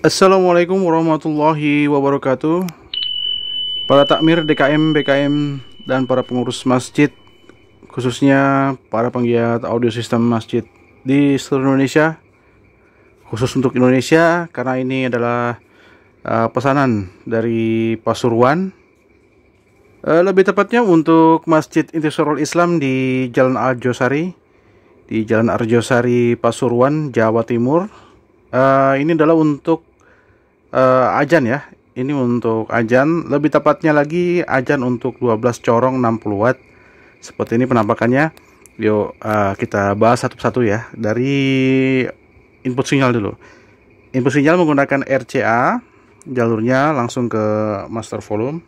Assalamualaikum warahmatullahi wabarakatuh Para takmir DKM, BKM, dan para pengurus masjid Khususnya para penggiat audio sistem masjid di seluruh Indonesia Khusus untuk Indonesia karena ini adalah uh, pesanan dari Pasuruan uh, Lebih tepatnya untuk Masjid Intisarul Islam di Jalan Arjosari Di Jalan Arjosari, Pasuruan, Jawa Timur uh, Ini adalah untuk uh, ajan ya ini untuk ajan lebih tepatnya lagi ajan untuk 12 corong 60 watt seperti ini penampakannya yuk uh, kita bahas satu-satu ya dari input sinyal dulu input sinyal menggunakan RCA jalurnya langsung ke master volume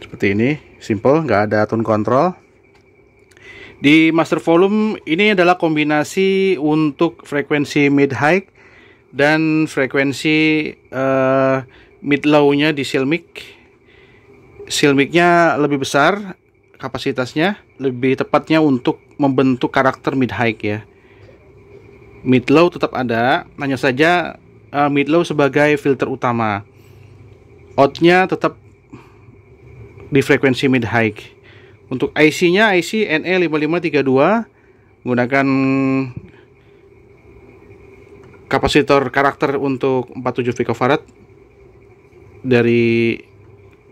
seperti ini simple nggak ada tone control di master volume ini adalah kombinasi untuk frekuensi mid high dan frekuensi uh, mid low-nya di silmic. silmic nya lebih besar kapasitasnya, lebih tepatnya untuk membentuk karakter mid high ya. Mid low tetap ada, hanya saja uh, mid low sebagai filter utama. Outnya tetap di frekuensi mid high. Untuk IC-nya IC NE5532 menggunakan kapasitor karakter untuk 47 picofarad dari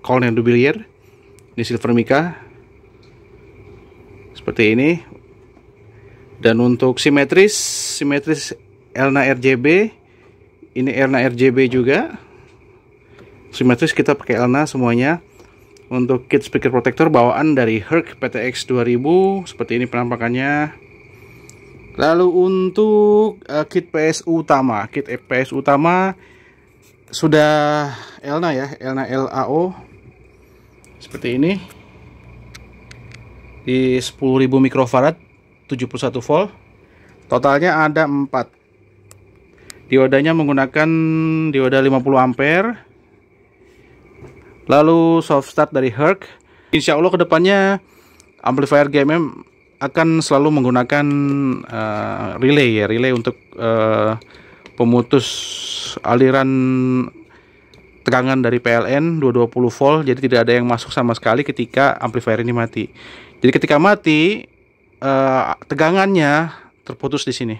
Colonel Dubilier di silver mika seperti ini dan untuk simetris simetris Elna RGB ini Elna RGB juga simetris kita pakai Elna semuanya untuk kit speaker protector bawaan dari Herc PTX 2000 seperti ini penampakannya Lalu untuk uh, kit PS utama, kit FPS utama sudah Elna ya, Elna LAO seperti ini di 10.000 mikrofarad 71 volt. Totalnya ada 4. Diodanya menggunakan dioda 50 ampere. Lalu soft start dari Herc. Insya Allah kedepannya amplifier GMM akan selalu menggunakan uh, relay ya, relay untuk uh, pemutus aliran tegangan dari PLN 220 volt, jadi tidak ada yang masuk sama sekali ketika amplifier ini mati. Jadi ketika mati uh, tegangannya terputus di sini.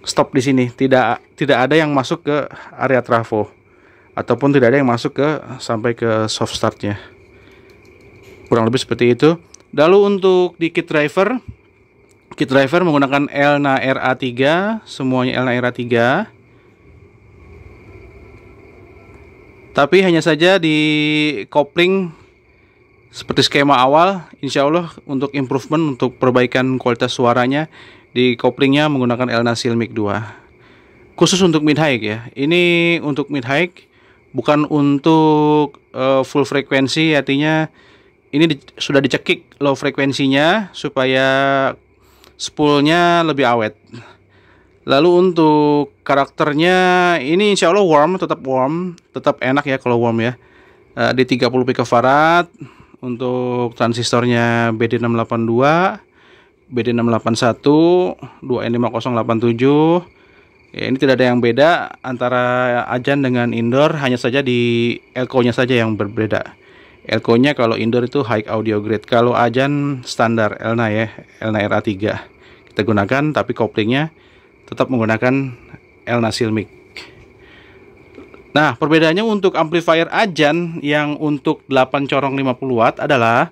Stop di sini, tidak tidak ada yang masuk ke area trafo ataupun tidak ada yang masuk ke sampai ke soft startnya. Kurang lebih seperti itu. Lalu untuk di kit driver, kit driver menggunakan Elna RA3, semuanya Elna RA3. Tapi hanya saja di kopling seperti skema awal, insya Allah untuk improvement, untuk perbaikan kualitas suaranya di koplingnya menggunakan Elna Silmic 2. Khusus untuk mid high ya. Ini untuk mid high bukan untuk uh, full frekuensi artinya ini di, sudah dicekik low frekuensinya supaya spoolnya lebih awet. Lalu untuk karakternya ini insya Allah warm, tetap warm, tetap enak ya kalau warm ya. Eh, di 30 picofarad untuk transistornya BD682, BD681, 2N5087. Ya, ini tidak ada yang beda antara ajan dengan indoor, hanya saja di elko-nya saja yang berbeda. Elko-nya kalau indoor itu high audio grade. Kalau ajan standar Elna ya, Elna RA3. Kita gunakan tapi koplingnya tetap menggunakan Elna Silmic. Nah, perbedaannya untuk amplifier ajan yang untuk 8 corong 50 watt adalah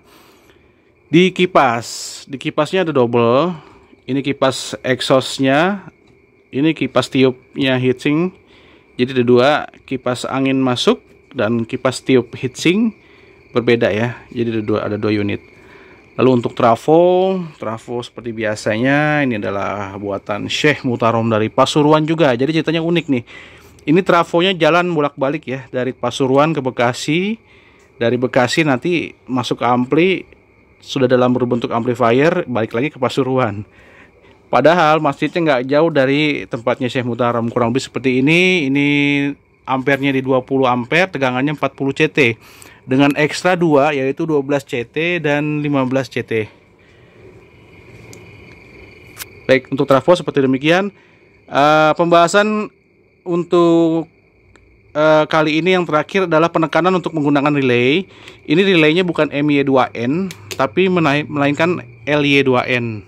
di kipas. Di kipasnya ada double. Ini kipas exhaustnya, ini kipas tiupnya heatsink. Jadi ada dua kipas angin masuk dan kipas tiup heatsink berbeda ya jadi ada dua ada dua unit lalu untuk trafo trafo seperti biasanya ini adalah buatan Sheikh Mutarom dari Pasuruan juga jadi ceritanya unik nih ini trafonya jalan bolak-balik ya dari Pasuruan ke Bekasi dari Bekasi nanti masuk ke ampli sudah dalam berbentuk amplifier balik lagi ke Pasuruan padahal masjidnya nggak jauh dari tempatnya Sheikh Mutarom kurang lebih seperti ini ini ampernya di 20 ampere tegangannya 40 CT dengan ekstra 2 yaitu 12 CT dan 15 CT baik untuk trafo seperti demikian uh, pembahasan untuk uh, kali ini yang terakhir adalah penekanan untuk menggunakan relay ini relaynya bukan MY2N tapi melainkan LY2N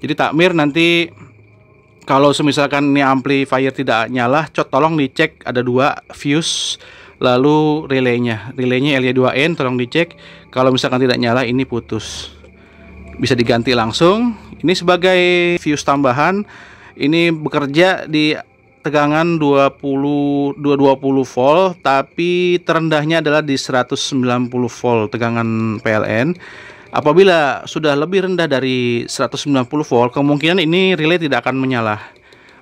jadi takmir nanti kalau semisalkan ini amplifier tidak nyala, cot tolong dicek ada dua fuse lalu relaynya relaynya LY2N tolong dicek kalau misalkan tidak nyala ini putus bisa diganti langsung ini sebagai fuse tambahan ini bekerja di tegangan 20 220 volt tapi terendahnya adalah di 190 volt tegangan PLN apabila sudah lebih rendah dari 190 volt kemungkinan ini relay tidak akan menyala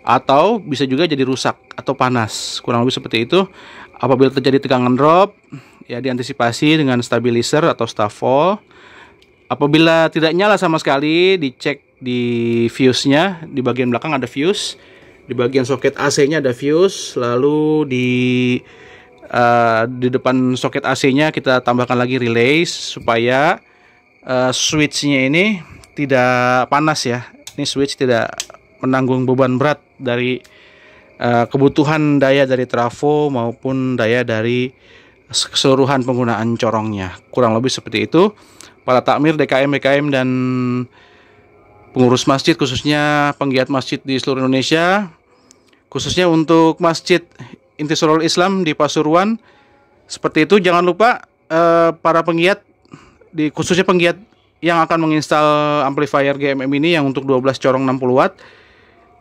atau bisa juga jadi rusak atau panas kurang lebih seperti itu Apabila terjadi tegangan drop, ya diantisipasi dengan stabilizer atau stafol. Apabila tidak nyala sama sekali, dicek di fuse-nya, di bagian belakang ada fuse, di bagian soket AC-nya ada fuse, lalu di uh, di depan soket AC-nya kita tambahkan lagi relay supaya uh, switch-nya ini tidak panas ya. Ini switch tidak menanggung beban berat dari Eh, kebutuhan daya dari trafo maupun daya dari keseluruhan penggunaan corongnya. Kurang lebih seperti itu. Para takmir DKM BKM e dan pengurus masjid khususnya penggiat masjid di seluruh Indonesia khususnya untuk masjid Intisarul Islam di Pasuruan seperti itu jangan lupa eh, para penggiat di khususnya penggiat yang akan menginstal amplifier GMM ini yang untuk 12 corong 60 watt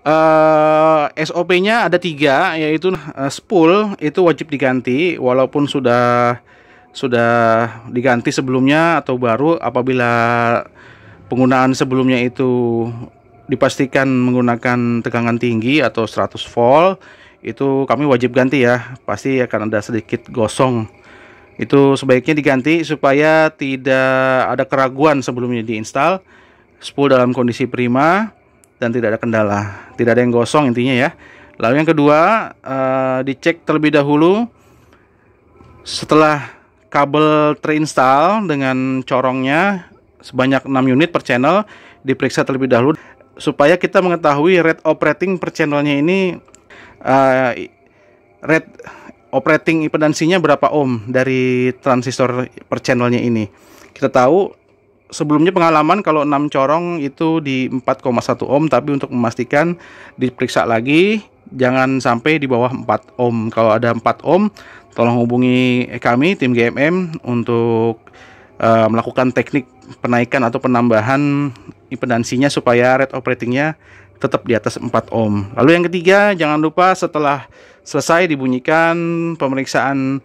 Uh, eh, SOP-nya ada tiga, yaitu uh, spool itu wajib diganti walaupun sudah sudah diganti sebelumnya atau baru apabila penggunaan sebelumnya itu dipastikan menggunakan tegangan tinggi atau 100 volt itu kami wajib ganti ya pasti akan ada sedikit gosong itu sebaiknya diganti supaya tidak ada keraguan sebelumnya diinstal spool dalam kondisi prima dan tidak ada kendala, tidak ada yang gosong intinya ya. Lalu yang kedua, uh, dicek terlebih dahulu setelah kabel terinstall dengan corongnya sebanyak 6 unit per channel diperiksa terlebih dahulu supaya kita mengetahui rate operating per channelnya ini uh, rate operating impedansinya berapa ohm dari transistor per channelnya ini. Kita tahu sebelumnya pengalaman kalau 6 corong itu di 4,1 ohm tapi untuk memastikan diperiksa lagi jangan sampai di bawah 4 ohm. Kalau ada 4 ohm tolong hubungi kami tim GMM untuk uh, melakukan teknik penaikan atau penambahan impedansinya supaya rate operatingnya tetap di atas 4 ohm. Lalu yang ketiga jangan lupa setelah selesai dibunyikan pemeriksaan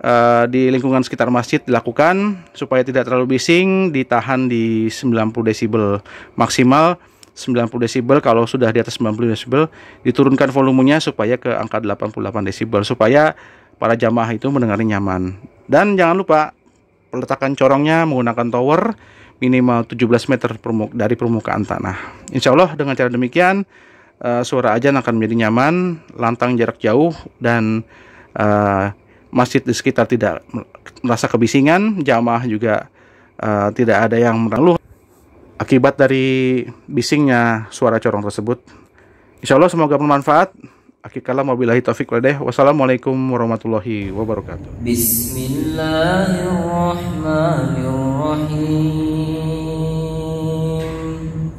Eh, di lingkungan sekitar masjid dilakukan supaya tidak terlalu bising ditahan di 90 desibel maksimal 90 desibel kalau sudah di atas 90 desibel diturunkan volumenya supaya ke angka 88 desibel supaya para jamaah itu mendengarnya nyaman dan jangan lupa peletakan corongnya menggunakan tower minimal 17 meter dari permukaan tanah Insya Allah dengan cara demikian eh, suara ajan akan menjadi nyaman lantang jarak jauh dan uh, masjid di sekitar tidak merasa kebisingan, jamaah juga uh, tidak ada yang mengeluh akibat dari bisingnya suara corong tersebut. Insya Allah semoga bermanfaat. Akhir kalam wabillahi taufik wadah. Wassalamualaikum warahmatullahi wabarakatuh. Bismillahirrahmanirrahim.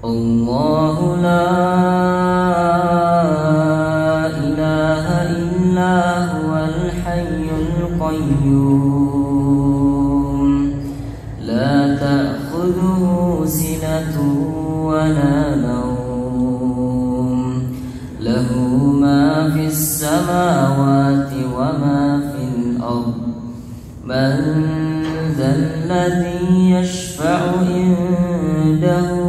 Allahu la ilaha الحي القيوم لا تأخذه سنة ولا نوم له ما في السماوات وما في الأرض من ذا الذي يشفع عنده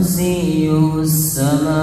كرسيه السماء